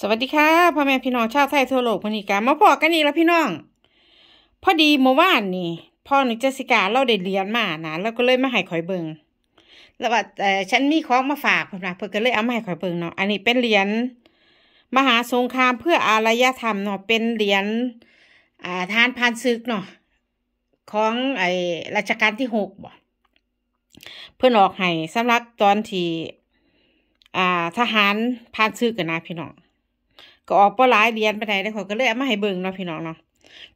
สวัสดีค่ะพ่อแม่พี่น้องชาวไทยทั่วโลกวันนี้กามาพอกันอีกแล้วพี่น้อง พอดีเมื่อวานนี่พ่อหนูเจสิกาเราได้เรียนมานะแล้วก็เลยมาให้ข่อยเบิงแล้วว่าแต่ฉันมีของมาฝากพ่อนะเพื่อก็เลยเอามาให้ข่อยเบิงเนาะอันนี้เป็นเหรียญมหาสงครามเพื่ออารยธรรมเนาะเป็นเหรียญอ่าทานพานซึกเนาะของไอ้รัชกาลที่หกบ่เพื่อนออกให้สำหรับตอนที่อ่าทหารพานซึกกันนะพี่น้องก็ออกปลายเรียนไปไหนได้ขอก็เลยเอามาให้เบิ่งเนาะพี่น้องเนาะ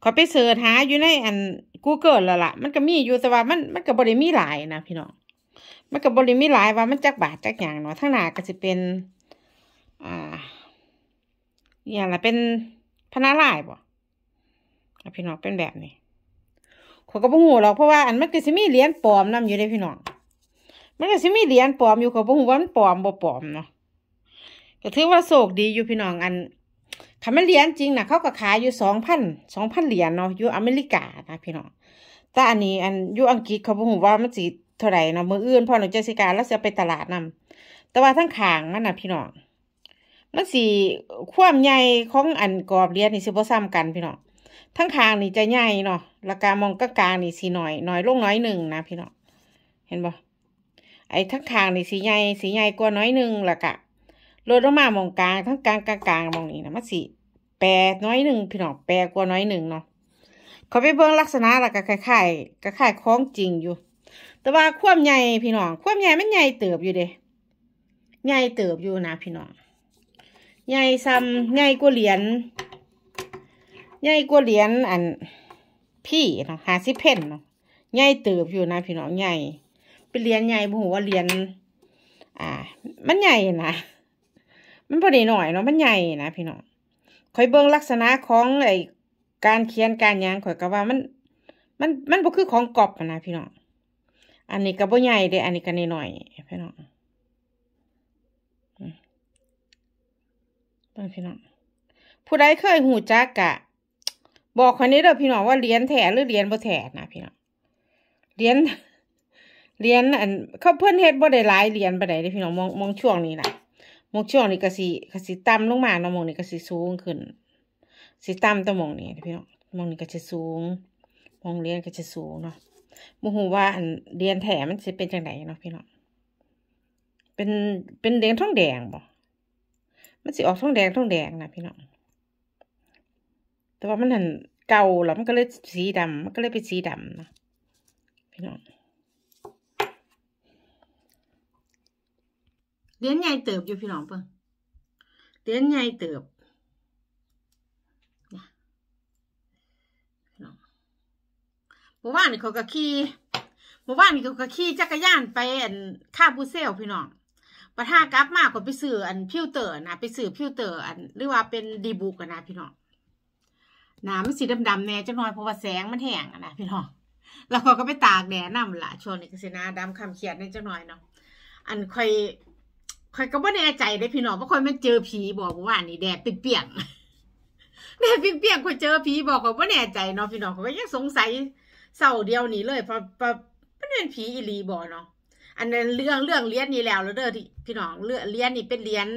ขอไปเสิร์ชหาอยู่ในอัน Google แล้วล่ะ มันก็มีอยู่แต่ว่ามัน มันก็บริมีหลายนะพี่น้องมันก็บริมีหลายว่ามันจักบาทจักอย่างเนาะทั้งหนาก็จะเป็น อ่าอย่างละเป็นพนาลายบ่พี่น้องเป็นแบบนี้ขอก็บ่หูหรอกเพราะว่าอันมันก็สิมีเหรียญปลอมนำอยู่ในพี่น้อง มันก็สิมีเหรียญปลอมอยู่ขอบ่หูว่ามันปลอมบ่ปลอมเนาะก็ถือว่าโศกดีอยู่พี่น้องอันถ้ามันเหรียญจริงนะเขาก็ขายอยู่สองพันสองพันเหรียญเนาะอยู่อเมริกานะ พี่น้องแต่อันนี้อันอยู่อังกฤษเขาบอกว่ามันสีเท่าไหร่เนาะมืออื่นพอหนูเจสิกาแล้วจะไปตลาดนำ แต่ว่าทั้งขางมันนะพี่น้องมันสีความใหญ่ของอันกรอบเหรียญนี่สิบ่ซ้มกัน พี่น้องทั้งขางนี่จะใหญ่เนาะราคามองก็กลางนี่สีหน่อยหน่อยลงน้อยหนึ่งนะพี่น้องเห็นบ่ไอ้ทั้งขางนี่สีใหญ่สีใหญ่กว่าน้อยหนึ่งละกะลดลงมามองกลางทั้งกลางกลางกลางมองนี้นะมัสิแปรน้อยหนึ่งพี่น้อง แปรกว่าน้อยหนึ่งเนาะเขาไปเบิ้งลักษณะละก็คล้ายๆก็คล้ายคล้องจริงอยู่ แต่ว่าความใหญ่พี่น้อง ความใหญ่มันใหญ่เติบอยู่เด้ใหญ่เติบอยู่นะพี่น้อง ใหญ่ซ้ำใหญ่กว่าเหรียญ ใหญ่กว่าเหรียญอันพี่เนาะหาสิเพนเนาะใหญ่เติบอยู่นะพี่น้องใหญ่เป็นเหรียญใหญ่ผมว่าเหรียญอ่า มันใหญ่นะมันพอดีหน่อยเนาะมันใหญ่นะพี่น้องคอยเบิ่งลักษณะของไอการเขียนการยางข่อยก็ว่ามัน มันมันบ่คือของกรอบนะพี่น้อง อันนี้ก็บ่ใหญ่เด้ อันนี้ก็น่อยพี่น้องเบิ่งพี่น้อง ผู้ใดเคยหูจักกะ บอกคนนี้เด้อพี่น้องว่าเหรียญแท้หรือเหรียญบ่แท้นะพี่น้องเหรียญเหรียญอัน เขาเพื่อนเฮ็ดบ่ได้หลายเหรียญบ่ได้เด้พี่น้องมองมองช่วงนี้น่ะมุงช่วงนี้ก็สีก็สีต่ำลงมาเนาะมุงนี้ก็สีสูงขึ้นสีต่ำตัวมุงนี้พี่น้องมุงนี้ก็จะสูงมุงเรียนก็จะสูงเนาะมูหูว่าันเรียนแถมมันจะเป็นจังไหนเนาะพี่น้องเป็นเป็นแดงท้องแดงบ่มันสิออกท้องแดงท้องแดงนะพี่น้องแต่ว่ามันหันเก่าแล้วมันก็เลยสีดำมันก็เลยเป็นสีดำนะพี่น้องเลี้ยนใหญ่เติบอยู่พี่น้องเพิ่งเลี้ยนใหญ่เติบเมื่อวานนี่เขาก็ขี่เมื่อวานนี่เขาก็ขี่จักรยานไปอันข้าบูเซลพี่น้องปะท่ากลับมากกว่าไปสื่ออันพิวเตอร์นะไปสื่อพิวเตอร์อันหรือว่าเป็นดีบุกนะพี่น้องน้ำมสีดำดำแน่จะหน่อยเพราะว่าแสงมันแห้งนะพี่น้อง แล้วเขาก็ไปตากแดดน้ำละช่วงนี้ก็สินาดำคำเขียนในจะหน่อยเนาะ อันคอยข่อยก็บ่แน่ใจได้พี่น้องเพราะข่อยมันเจอผีบอกว่านี่แดดเปียกแดดเปียกข่อยเจอผีบอกข่อยบ่แน่ใจเนาะพี่น้องข่อยก็ยังสงสัยเศร้าเดียวนี่เลยเพราะเพราะเป็นผีอีลีบอกเนาะอันนั้นเรื่องเรื่องเลี้ยนนี่แล้วแล้วเด้อที่พี่น้องเรื่องเลี้ยนนี่เป็นเลี้ยน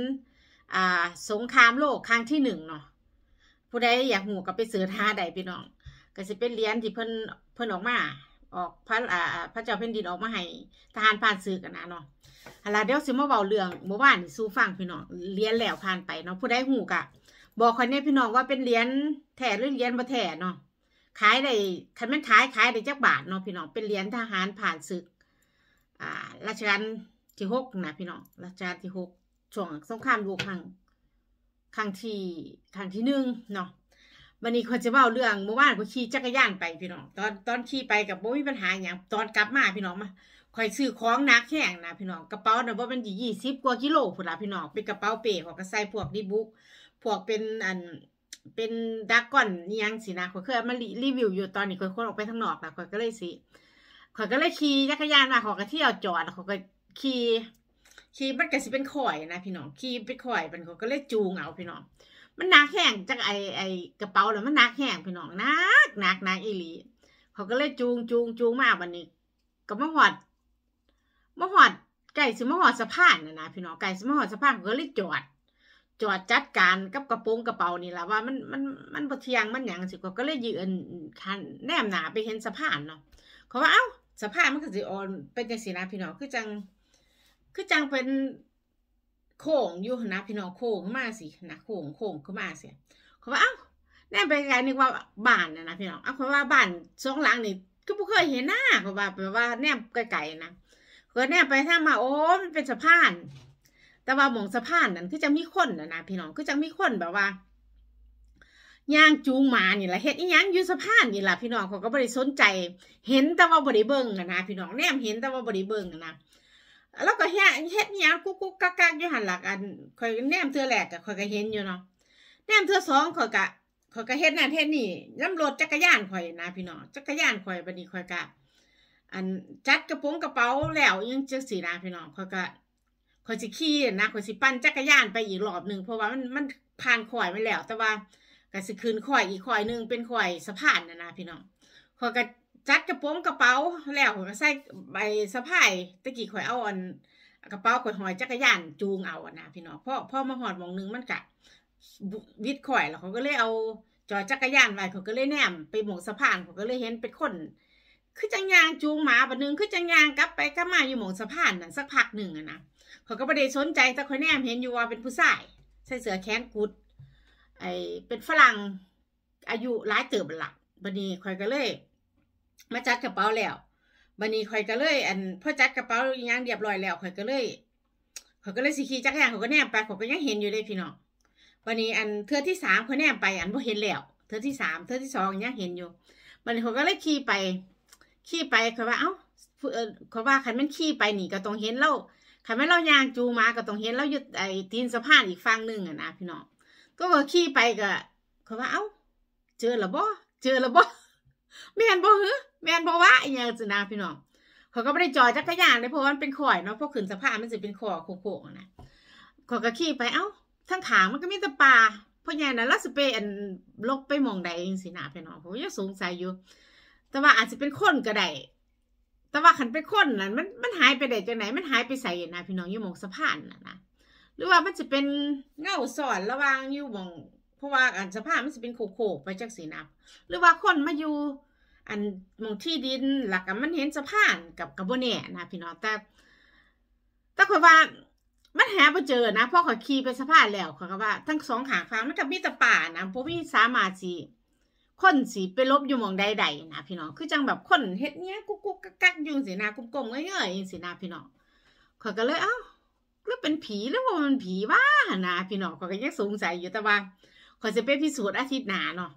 อ่า สงครามโลกครั้งที่หนึ่งเนาะผู้ใดอยากหูก็ไปเสือท่าใดพี่น้องก็จะเป็นเลี้ยนที่เพิ่นเพิ่นออกมาออกพระอ่าพระเจ้าแผ่นดินออกมาให้ทหารผ่านศึกกันนะเนาะ อะไรเดี๋ยวสิมาเบาเรื่องเมื่อวานสู้ฟังพี่น้องเรียนแล้วผ่านไปเนาะผู้ได้หูกะ บอกคนนี้พี่น้องว่าเป็นเลรียนแถหรือเลรียนบะแถเนาะ ขายได้คันแม่นขายขายได้จักบาทเนาะพี่น้อง เป็นเลรียนทหารผ่านศึก อ่าราชการที่หกนะพี่น้องราชการที่หกช่วงสงครามโลกครั้งครั้งที่ครั้งที่หนึ่งเนาะวันนี้คนจะเล่าเรื่องเมื่อวานขนขี่จักรยานไปพี่น้องตอนตอนขี่ไปกับโบมีปัญหาอย่างตอนกลับมาพี่น้องมาคอยซื้อของนักแข่งนะพี่น้องกระเป๋าเนี่ยว่ามันยี่สิบกว่ากิโลผุดละพี่น้องเป็นกระเป๋าเป๋ของกระใสพวกดีบุกพวกเป็นอันเป็นดักก่อนยังสินะคอยเคยมารีวิวอยู่ตอนนี้คอยคนออกไปทางนอกนะคอยก็เลยสิคอยก็เลยขี่จักรยานมาขอกระเที่ยวจอดขอยก็ขี่ขี่มันก็สิเป็นข่อยนะพี่น้องขี่เป็นข่อยมันก็เลยจูงเอาพี่น้องมันนักแห้งจากไอไอกระเป๋าเลยมันนักแห้งพี่น้องนักนักนักอีหลีเขาก็เลยจูงจูงจูงมาวันนี้ ก็มาหอดมาหอดไก่สอมาหอดสะพานนะนะพี่น้องไก่สอมาหอดสะพานเขาก็เลยจอดจอดจัดการกับกระโปรงกระเป๋านี่แหละว่ามันมันมันบะเทียงมันหยังสิก็เลยยืนคันแนมหนาไปเห็นสะพานเนาะเขาว่าเอ้าสะพานมันก็สิอ่อน เป็นยังสีนะพี่น้องคือจังคือจังเป็นโค้งอยู่นะพี่น้องโค้งมาสินะโค้งโค้งขึ้นมาสิเขาว่าเอ้าแน่ไปไงนึกว่าบ้านนะพี่น้องเอ้าเขาว่าบ้านสองหลังนี่ก็ไม่เคยเห็นหน้าเขาว่าแปลว่าแนบไกลๆนะก็แนบไปถ้ามาโอ้มันเป็นสะพาน แต่ว่าหมองสะพานนั้นคือจะมีคนนะนะพี่น้องคือจะมีคนแบบว่าย่างจูงมาเนี่แหละเห็นอีหยังอยู่สะพานนี่แหละพี่น้องเขาก็บริสนใจ เห็นแต่ว่าบริเบิงนะพี่น้องแนมเห็นแต่ว่าบริเบิงนะแล้วก็เฮ็ยเฮ็ดฮียกุ๊กกุ๊กกักกักอยู่หันหลักอันคอย แนมเธอแหลกกับคอยก็เห็นอยู่เนาะแนมเธอสองคอยกะคอยก็เฮ็ดนั่นเฮ็ดนี่ล้ำรถจักรยานคอยนะพี่น้องจักรยานคอยบันนี้คอยกะอันจัดกระโปรงกระเป๋าแล้วยังจังสีนะพี่น้องคอยกะคอยสิขี่นะคอยสิปั่นจักรยานไปอีกรอบหนึ่งเพราะว่ามันมันผ่านคอยไปแล้ว แต่ว่าก็สิคืนคอยอีกคอยหนึ่งเป็นคอยสะพานนะนะพี่น้องคอยกะจัดกระโปรงกระเป๋าแล้วใส่ใบสะพายตะกี้ข่อยเอาอันกระเป๋าข่อยหอยจักรยานจูงเอาอะนะพี่น้องพ่อพ่อมาหอดมองนึงมันกะวิดข่อยแล้วเขาก็เลยเอา จอจักรยานไว้เขาก็เลยแนมไปหมองสะพานเขาก็เลยเห็นเป็นคน คือจังยางจูงหมาบันนึงคือจังยางกลับไปกลับมาอยู่หมองสะพานนั่นสักพักหนึ่งอะนะเขาก็ประเดี๋ยวสนใจแต่ข่อยแนมเห็นอยู่ว่าเป็นผู้ชายใส่เสื้อแขนกุด ไอเป็นฝรั่งอายุหลายเติบหลักบันนี้ข่อยก็เลยมาจัดกระเป๋าแล้วบันนี้ข่อยก็เลย อันพอจัดกระเป๋าอย่างเรียบร้อยแล้วข่อยก็เลยข่อยก็เลยสิขี่จักรยานข่อยก็แนบไปข่อยก็ยังเห็นอยู่เลยพี่น้องบันนี้ อันเทือที่สามข่อยแนบไปอันบ่เห็นแล้วเทือที่สามเทือที่สองยังเห็นอยู่บันนี้ข่อยก็เลยขี่ไปขี่ไปข่อยว่าเอ้าข่อว่าคันมันขี่ไปนี่ก็ต้องเห็นเล่ใคันแม่เรายางจูมาก็ต้องเห็นเราอยู่ไอ้ตีนสะพานอีกฝั่งหนึ่งอะนะพี่น้องก็ขี่ไปก็ข่อว่าเอ้าเจอหรอบ่เจอหรอบ่แมนบ่ฮึแมนบ่วะอี่ยงสินะพี่น้องเขาก็ไม่ได้จอยจักรยานเลยเพราะมันเป็นข่อยเนาะพวกขืนสภาพมันจะเป็นคอโค้งๆนะขอก็ขี่ไปเอ้าทั้งขางมันก็มีแต่ป่าพรอะไงนะลัสเปนลกไปมองใดเองสินะพี่น้องผมยังสงสัยอยู่ แต่ว่าอาจจะเป็นคนก็ได้ แต่ว่าขันไปคนนั้นมันมันหายไปไหนจากไหนมันหายไปใส่นะพี่น้องอยู่มองสะพานนะนะหรือว่ามันจะเป็นเงาสอนระวังอยู่มองเพราะว่าอันสภาพมันจะเป็นโขกๆไปจากสีนับหรือว่าคนมาอยู่ อันมองที่ดินหลักกับมันเห็นสะพานกับกระโบเน่นะ พี่น้องแต่แต่คอว่ามันหาไปเจอนะพ่อขอขี่ไปสะพานแล้วเขาก็ว่าทั้งสองขางฟ้ามันกับมีแต่ป่านะพวกมีสามาจีคนสีไปลบอยู่มองใดๆนะพี่น้องคือจังแบบคนเฮ็ดเนี้ยกุ๊กกุ๊กกักยุงสีนากุ้มกลมเงยเงยสีนาพี่น้องเขาก็เลย เอ้าหรือเป็นผีหรือว่ามันผีว่านะพี่น้องเขาก็ยังสงสัยอยู่แต่ว่าข่อยจะไปพิสูจน์อาทิตย์หนาเนาะ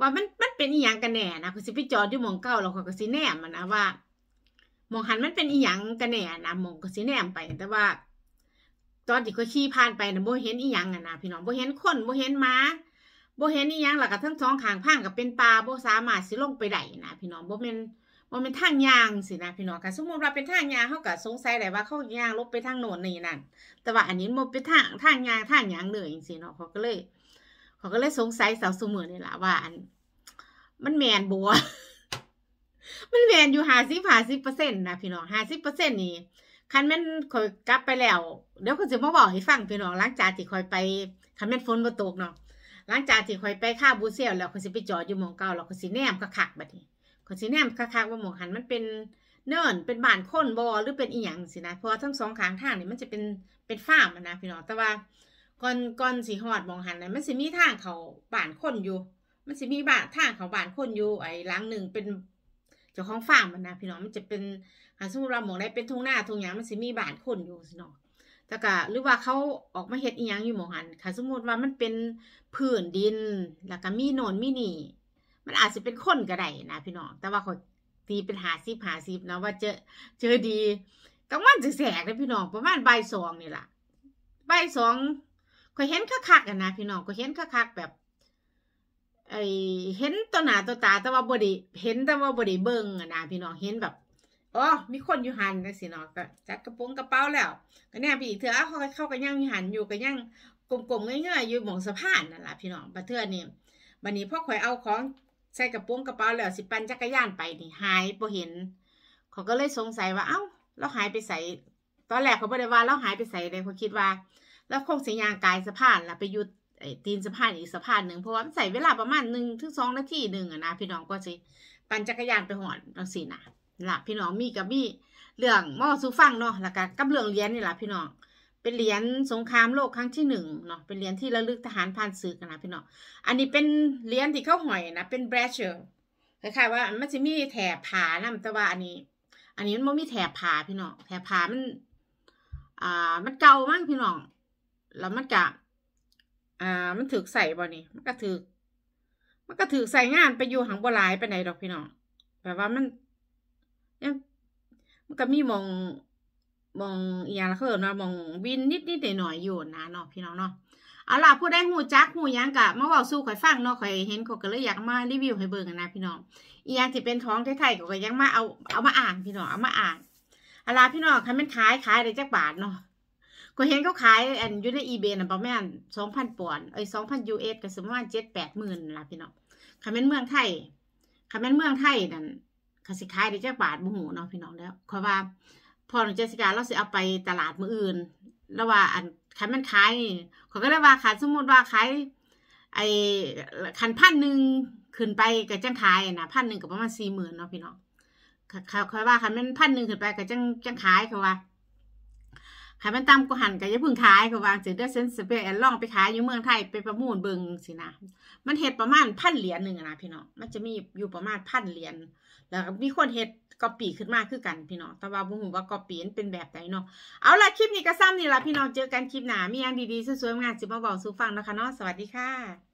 ว่ามันมันเป็นอีหยังกันแน่นะข่อยสิไปจอดที่มองเก้าแล้วข่อยก็สิแนมมันนะว่ามองหันมันเป็นอีหยังกันแน่นะมองก็สิแนมไปแต่ว่า ตอนที่ข่อยขี่ผ่านไปนะโบเห็นอีหยังอ่ะนะพี่น้องโบเห็นคนโบเห็นม้าโบเห็นอีหยังหลักกับทั้งท้องขางพ่างกับเป็นปลาโบสามารถสิลงไปได้นะพี่น้องโบเป็นมันเป็นทางยางสินะพี่น้องค่ะสมมติว่าเป็นทางยางเขาก็สงสัยได้ว่าเขายางลบไปทางโน่นนี่นั่นแต่ว่าอันนี้มันเป็นทางทางยางทางยางเหยจริงสินะเขาก็เลยเขาก็เลยสงสัยสาวสมือนี่แหละว่าอัน มันแมนบัวมันแมนอยู่ห้าสิบห้าสิบเปอร์เซ็นต์นะพี่น้องห้าสิบเปอร์เซ็นต์นี่คันแม่นคอยกลับไปแล้ว เดี๋ยวคนจะมาบอกให้ฟังพี่น้องหลังจากที่คอยไปคันแม่นฝนมาตกเนาะหลังจากที่คอยไปข้าบูเซียวแล้วคนสิไปจอดอยู่มองเก่าแล้วคนสิแนมกระคักบัดนี้คนสิแนมกระคักว่ามองหันมันเป็นเนินเป็นบ้านคนบอหรือเป็นอีหยังสินะเพราะทั้งสองข้างทางนี่มันจะเป็นเป็นฟ้ามันนะพี่น้องแต่ว่าก่อนก่อนสีหอดมองหันนะมันสิมีทางเขาบ้านคนอยู่ มันสิมีบ้านทางเขาบ้านคนอยู่ไอ้หลังหนึ่งเป็นเจ้าของฟาร์มมันนะพี่น้องมันจะเป็นหาสมมติเราหมองได้เป็นทุ่งหน้าทุ่งหยางมันสิมีบ้านคนอยู่สิน้องแต่ก็หรือว่าเขาออกมาเห็ดอีหยังอยู่หมองหันค่ะสมมติว่ามันเป็นพื้นดิน แล้วก็มีโนนมีนี่ มันอาจจะเป็นคนก็ได้นะพี่น้องแต่ว่าเขาตีเป็นหาซิบหาซิบนะว่าเจอเจอดีกลางวันจะแสกเลยพี่น้องประมาณใบสองนี่แหละใบสองก็เห็นคักๆกันนะพี่น้องก็เห็นคักๆแบบ ไอเห็นตัวหนาตัวตาแต่ว่าบดีเห็นแต่ว่าบดีเบิ้งอะนะพี่น้องเห็นแบบอ๋อมีคนอยู่หันนะสิเนาะก็จัดกระโปรงกระเป๋าแล้ว ก็เนี่ยพี่เธอเขาเข้ากันย่างหันอยู่กันย่างกลมๆเงยๆอยู่หมองสะพานนั่นแหละพี่น้องบัดเท่อนี่บัดนี้พ่อข่อยเอาของใส่กระโปรงกระเป๋าแล้วสิปั่นจักรยานไป นี่หายบ่เห็น เขาก็เลยสงสัยว่าเอ้าเราหายไปใส่ตอนแรกเขาบอกเลยว่าเราหายไปใส่เลยเขาคิดว่าแล้วคงสัญญาณกายสะพานแล้วไปยุดไอ้ตีนสะพานอีกสะพานหนึ่งเพราะว่ามันใส่เวลาประมาณหนึ่งถึงสองนาทีหนึ่งอะนะพี่น้องก็สิปั่นจักรยานไปหอดจังสี่นะล่ะพี่น้องมีกับมีเรื่องหม้อสูฟังเนาะแล้วก็กับเรื่องเรียนนี่ลหละพี่น้อง เป็นเหรียญสงครามโลกครั้งที่หนึ่งเนาะเป็นเหรียญที่ระลึกทหารผ่านศึกนะ พี่น้องอันนี้เป็นเหรียญที่เข้าหอยนะเป็นแบรเชอร์คล้ายๆว่ามันจะมีแถบผานะแต่ว่าอันนี้ อันนี้มันไม่มีแถบผาพี่น้องแถบผามันอ่า มันเก่ามากพี่น้องแล้วมันกะอ่า มันถือใส่บ่นี่ มันก็ถือมันก็ถือใส่งานไปอยู่หางบัวลายไปไหนดอกพี่น้องแบบว่ามัน ยังมันก็มีมอง มองอย่างละเขินนะมองวินนิดนิดหน่อยอยู่นะเนาะพี่น้องเนาะเอาล่ะผู้ได้หูจักหูยังกะมาว่าสู้ข่อยฟังเนาะข่อยเห็นข่อยก็เลยอยากมารีวิวให้เบิ่งนะพี่น้องอีย่างที่เป็นท้องไทยๆข่อยก็ยังมาเอาเอามาอ่านพี่น้องเอามาอ่านเอาล่ะพี่น้องคันมันขายขายได้จักบาทเนาะก็เห็นเขาขายอันอยู่ในอีเบน่ะประมาณสองพันปอนด์เอ้ยสองพันยูเอสก็สมมติว่าเจ็ดแปดหมื่นละพี่น้องคันเป็นเมืองไทยคันเป็นเมืองไทยนั่นคันสิขายได้จักบาทบุหูเนาะพี่น้องแล้วเพราะว่าพอหนูเจสิกาเราสิเอาไปตลาดมืออื่น แล้วว่าอันคันมันขายเขาก็ได้ว่าขายสมมติว่าขายไอ้คันพันหนึ่งขึ้นไปกับจางขายนะพันหนึ่งกับประมาณสี่หมื่นเนาะพี่น้องเขาเขาว่าคันมันพันหนึ่งขึ้นไปกับจางจางขายเขาว่าขายมันตามกูหันกับยาพึ่งขายก็วางสิเด้ยเซนสเปรแอนลองไปขายอยู่เมืองไทยไปประมูลเบิงสินะมันเห็ดประมาณพันเหรียญหนึ่งนะพี่น้องมันจะมีอยู่ประมาณพันเหรียญแล้วมีคนเห็ดกอปีขึ้นมากขึ้นกันพี่น้องแต่ว่าบุ้งหูว่ากอปีนเป็นแบบไหนเนาะเอาละคลิปนี้ก็ซ้ำนี่ละพี่น้องเจอกันคลิปหนามีอย่างดีๆสวยๆงานจิมาบอกสู่ฟังนะคะเนาะสวัสดีค่ะ